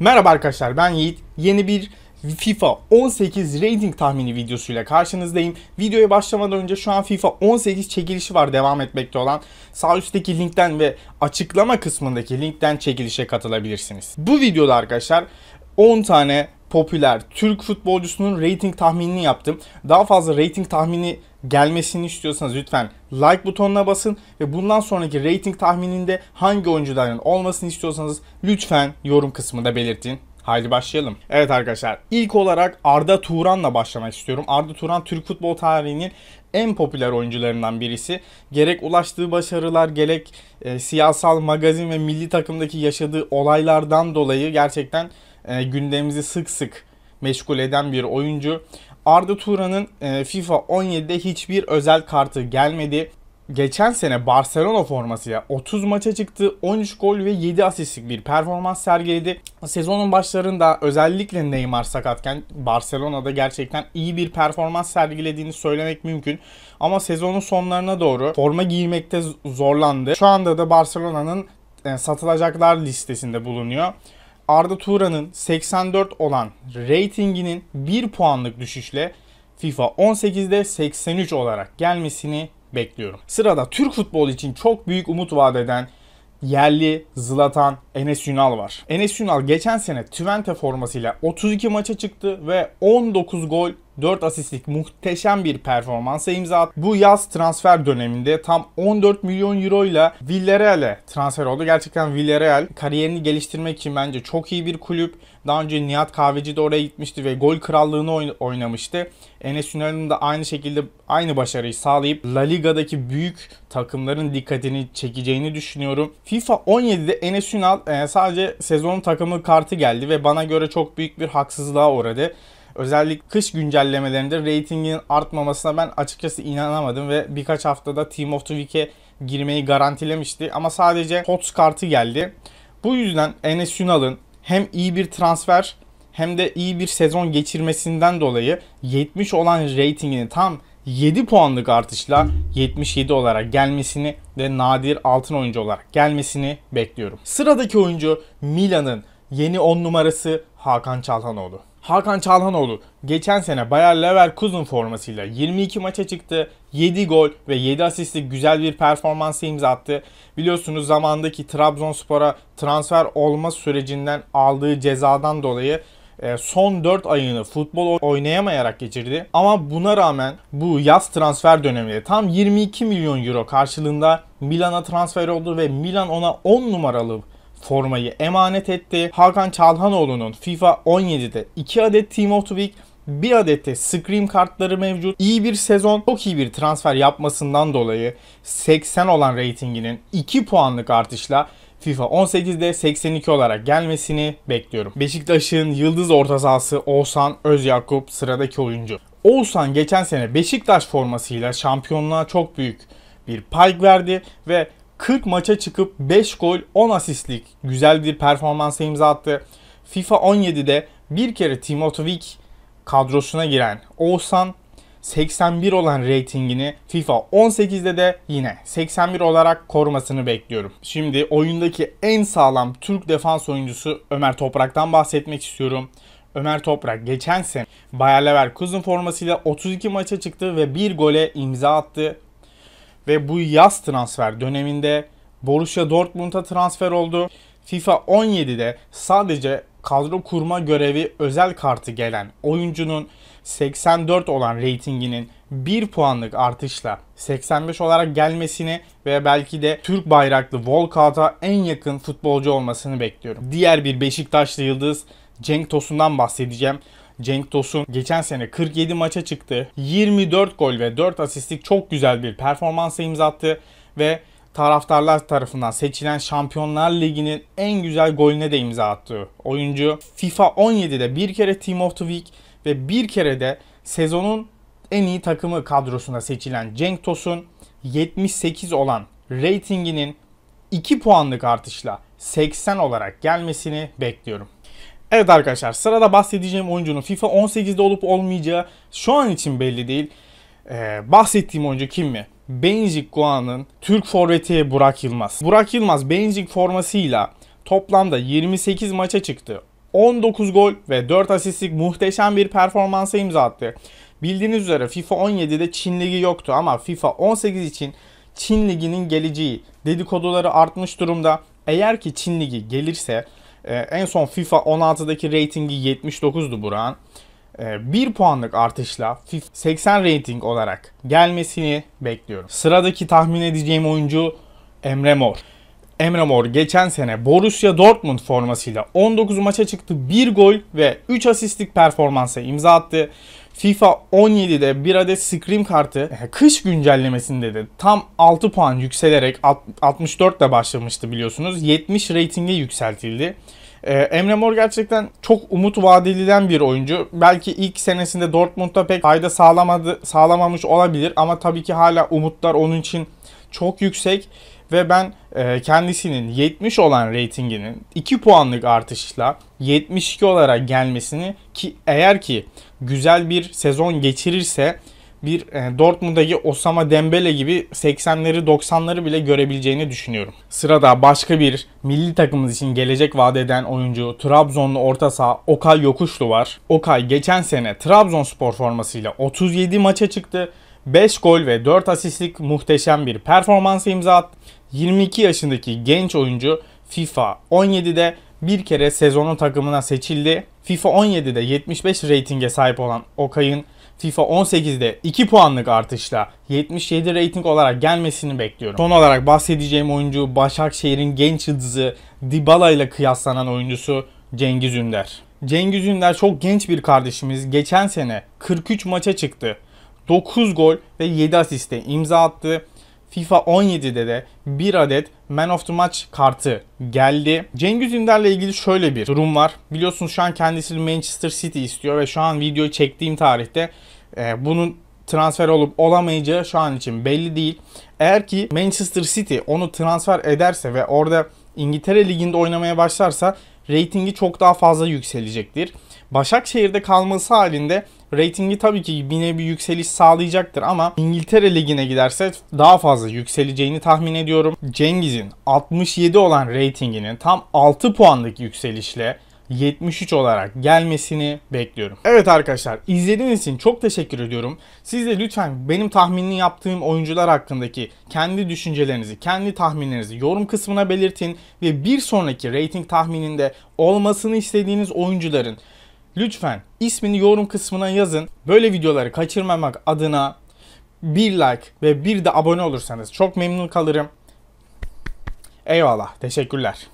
Merhaba arkadaşlar ben Yiğit. Yeni bir FIFA 18 rating tahmini videosuyla karşınızdayım. Videoya başlamadan önce şu an FIFA 18 çekilişi var devam etmekte olan. Sağ üstteki linkten ve açıklama kısmındaki linkten çekilişe katılabilirsiniz. Bu videoda arkadaşlar 10 tane popüler Türk futbolcusunun rating tahminini yaptım. Daha fazla rating tahmini gelmesini istiyorsanız lütfen like butonuna basın ve bundan sonraki rating tahmininde hangi oyuncuların olmasını istiyorsanız lütfen yorum kısmında belirtin. Haydi başlayalım. Evet arkadaşlar ilk olarak Arda Turan'la başlamak istiyorum. Arda Turan Türk futbol tarihinin en popüler oyuncularından birisi. Gerek ulaştığı başarılar gerek e, siyasal magazin ve milli takımdaki yaşadığı olaylardan dolayı gerçekten e, gündemimizi sık sık meşgul eden bir oyuncu. Arda Turan'ın e, FIFA 17'de hiçbir özel kartı gelmedi. Geçen sene Barcelona formasıyla 30 maça çıktı, 13 gol ve 7 asistlik bir performans sergiledi. Sezonun başlarında özellikle Neymar sakatken Barcelona'da gerçekten iyi bir performans sergilediğini söylemek mümkün. Ama sezonun sonlarına doğru forma giymekte zorlandı. Şu anda da Barcelona'nın e, satılacaklar listesinde bulunuyor. Arda Turan'ın 84 olan reytinginin 1 puanlık düşüşle FIFA 18'de 83 olarak gelmesini bekliyorum. Sırada Türk futbolu için çok büyük umut vaat eden yerli Zlatan Enes Ünal var. Enes Ünal geçen sene Twente formasıyla 32 maça çıktı ve 19 gol 4 asistlik muhteşem bir performansa imza attı. Bu yaz transfer döneminde tam 14 milyon euro ile Villarreal'e transfer oldu. Gerçekten Villarreal kariyerini geliştirmek için bence çok iyi bir kulüp. Daha önce Nihat Kahveci de oraya gitmişti ve gol krallığını oynamıştı. Enes Ünal'ın da aynı şekilde aynı başarıyı sağlayıp La Liga'daki büyük takımların dikkatini çekeceğini düşünüyorum. FIFA 17'de Enes Ünal e, sadece sezonun takımı kartı geldi ve bana göre çok büyük bir haksızlığa uğradı. Özellikle kış güncellemelerinde reytingin artmamasına ben açıkçası inanamadım ve birkaç haftada Team of the Week'e girmeyi garantilemişti ama sadece HOTS kartı geldi. Bu yüzden Enes Yunal'ın hem iyi bir transfer hem de iyi bir sezon geçirmesinden dolayı 70 olan reytingini tam 7 puanlık artışla 77 olarak gelmesini ve nadir altın oyuncu olarak gelmesini bekliyorum. Sıradaki oyuncu Milan'ın yeni 10 numarası Hakan Çalhanoğlu. Hakan Çalhanoğlu geçen sene Bayer Leverkusen formasıyla 22 maça çıktı. 7 gol ve 7 asistlik güzel bir performansı imza attı. Biliyorsunuz zamandaki Trabzonspor'a transfer olma sürecinden aldığı cezadan dolayı e, son 4 ayını futbol oynayamayarak geçirdi. Ama buna rağmen bu yaz transfer döneminde tam 22 milyon euro karşılığında Milan'a transfer oldu ve Milan ona 10 numaralı formayı emanet etti. Hakan Çalhanoğlu'nun FIFA 17'de 2 adet Team of the Week bir adet de Scream kartları mevcut. İyi bir sezon, çok iyi bir transfer yapmasından dolayı 80 olan reytinginin 2 puanlık artışla FIFA 18'de 82 olarak gelmesini bekliyorum. Beşiktaş'ın yıldız orta sahası Oğuzhan Özyakup sıradaki oyuncu. Oğuzhan geçen sene Beşiktaş formasıyla şampiyonluğa çok büyük bir pay verdi ve 40 maça çıkıp 5 gol 10 asistlik güzel bir performansa imza attı. FIFA 17'de bir kere Timotovic kadrosuna giren Oğuzhan 81 olan reytingini FIFA 18'de de yine 81 olarak korumasını bekliyorum. Şimdi oyundaki en sağlam Türk defans oyuncusu Ömer Toprak'tan bahsetmek istiyorum. Ömer Toprak geçen sene Bayer Leverkusen formasıyla 32 maça çıktı ve bir gole imza attı ve bu yaz transfer döneminde Borussia Dortmund'a transfer oldu. FIFA 17'de sadece kadro kurma görevi özel kartı gelen oyuncunun 84 olan reytinginin 1 puanlık artışla 85 olarak gelmesini ve belki de Türk bayraklı Volkaat'a en yakın futbolcu olmasını bekliyorum. Diğer bir Beşiktaşlı yıldız Cenk Tosun'dan bahsedeceğim. Cenk Tosun geçen sene 47 maça çıktı. 24 gol ve 4 asistlik çok güzel bir performansa imza attı ve taraftarlar tarafından seçilen Şampiyonlar Ligi'nin en güzel golüne de imza attı. Oyuncu FIFA 17'de bir kere Team of the Week ve bir kere de sezonun en iyi takımı kadrosuna seçilen Cenk Tosun 78 olan reytinginin 2 puanlık artışla 80 olarak gelmesini bekliyorum. Evet arkadaşlar sırada bahsedeceğim oyuncunun FIFA 18'de olup olmayacağı şu an için belli değil. Ee, bahsettiğim oyuncu kim mi? Benzik Guan'ın Türk forveti Burak Yılmaz. Burak Yılmaz Benzik formasıyla toplamda 28 maça çıktı. 19 gol ve 4 asistlik muhteşem bir performansa imza attı. Bildiğiniz üzere FIFA 17'de Çin Ligi yoktu ama FIFA 18 için Çin Ligi'nin geleceği dedikoduları artmış durumda. Eğer ki Çin Ligi gelirse ee, en son FIFA 16'daki reytingi 79'du Burak'ın. Ee, bir puanlık artışla 80 reyting olarak gelmesini bekliyorum. Sıradaki tahmin edeceğim oyuncu Emre Mor. Emre Mor geçen sene Borussia Dortmund formasıyla 19 maça çıktı. 1 gol ve 3 asistlik performansa imza attı. FIFA 17'de bir adet Scream kartı e, kış güncellemesinde de tam 6 puan yükselerek 64 ile başlamıştı biliyorsunuz. 70 reytinge yükseltildi. Ee, Emre Mor gerçekten çok umut vadeliden bir oyuncu. Belki ilk senesinde Dortmund'da pek fayda sağlamadı, sağlamamış olabilir ama tabii ki hala umutlar onun için çok yüksek ve ben e, kendisinin 70 olan reytinginin 2 puanlık artışla 72 olarak gelmesini ki eğer ki güzel bir sezon geçirirse bir e, Dortmund'daki Osama Dembele gibi 80'leri 90'ları bile görebileceğini düşünüyorum. Sırada başka bir milli takımımız için gelecek vaat eden oyuncu Trabzonlu orta saha Okay Yokuşlu var. Okay geçen sene Trabzonspor formasıyla 37 maça çıktı. 5 gol ve 4 asistlik muhteşem bir performans imza attı. 22 yaşındaki genç oyuncu FIFA 17'de bir kere sezonu takımına seçildi. FIFA 17'de 75 reytinge sahip olan Okay'ın FIFA 18'de 2 puanlık artışla 77 reyting olarak gelmesini bekliyorum. Son olarak bahsedeceğim oyuncu Başakşehir'in genç yıldızı Dybala ile kıyaslanan oyuncusu Cengiz Ünder. Cengiz Ünder çok genç bir kardeşimiz. Geçen sene 43 maça çıktı. 9 gol ve 7 asiste imza attı. FIFA 17'de de bir adet Man of the Match kartı geldi. Cengiz Ünder'le ilgili şöyle bir durum var. Biliyorsunuz şu an kendisi Manchester City istiyor ve şu an videoyu çektiğim tarihte e, bunun transfer olup olamayacağı şu an için belli değil. Eğer ki Manchester City onu transfer ederse ve orada İngiltere Ligi'nde oynamaya başlarsa reytingi çok daha fazla yükselecektir. Başakşehir'de kalması halinde Ratingi tabii ki bir nevi yükseliş sağlayacaktır ama İngiltere Ligi'ne giderse daha fazla yükseleceğini tahmin ediyorum. Cengiz'in 67 olan ratinginin tam 6 puanlık yükselişle 73 olarak gelmesini bekliyorum. Evet arkadaşlar izlediğiniz için çok teşekkür ediyorum. Siz de lütfen benim tahminini yaptığım oyuncular hakkındaki kendi düşüncelerinizi, kendi tahminlerinizi yorum kısmına belirtin ve bir sonraki rating tahmininde olmasını istediğiniz oyuncuların Lütfen ismini yorum kısmına yazın. Böyle videoları kaçırmamak adına bir like ve bir de abone olursanız çok memnun kalırım. Eyvallah. Teşekkürler.